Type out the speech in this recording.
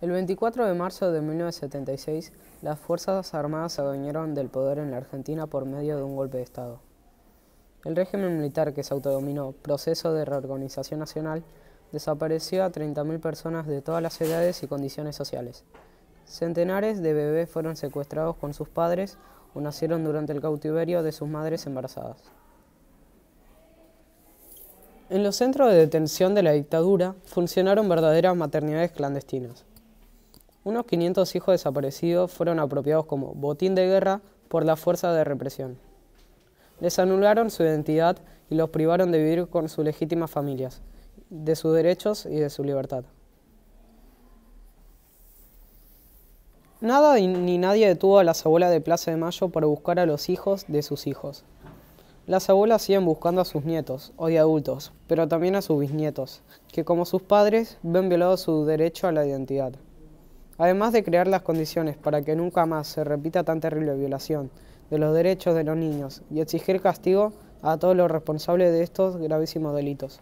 El 24 de marzo de 1976, las Fuerzas Armadas se adueñaron del poder en la Argentina por medio de un golpe de Estado. El régimen militar que se autodominó Proceso de Reorganización Nacional desapareció a 30.000 personas de todas las edades y condiciones sociales. Centenares de bebés fueron secuestrados con sus padres o nacieron durante el cautiverio de sus madres embarazadas. En los centros de detención de la dictadura funcionaron verdaderas maternidades clandestinas unos 500 hijos desaparecidos fueron apropiados como botín de guerra por las fuerzas de represión. Les anularon su identidad y los privaron de vivir con sus legítimas familias, de sus derechos y de su libertad. Nada ni nadie detuvo a las abuelas de Plaza de Mayo para buscar a los hijos de sus hijos. Las abuelas siguen buscando a sus nietos, hoy adultos, pero también a sus bisnietos, que como sus padres ven violado su derecho a la identidad además de crear las condiciones para que nunca más se repita tan terrible violación de los derechos de los niños y exigir castigo a todos los responsables de estos gravísimos delitos.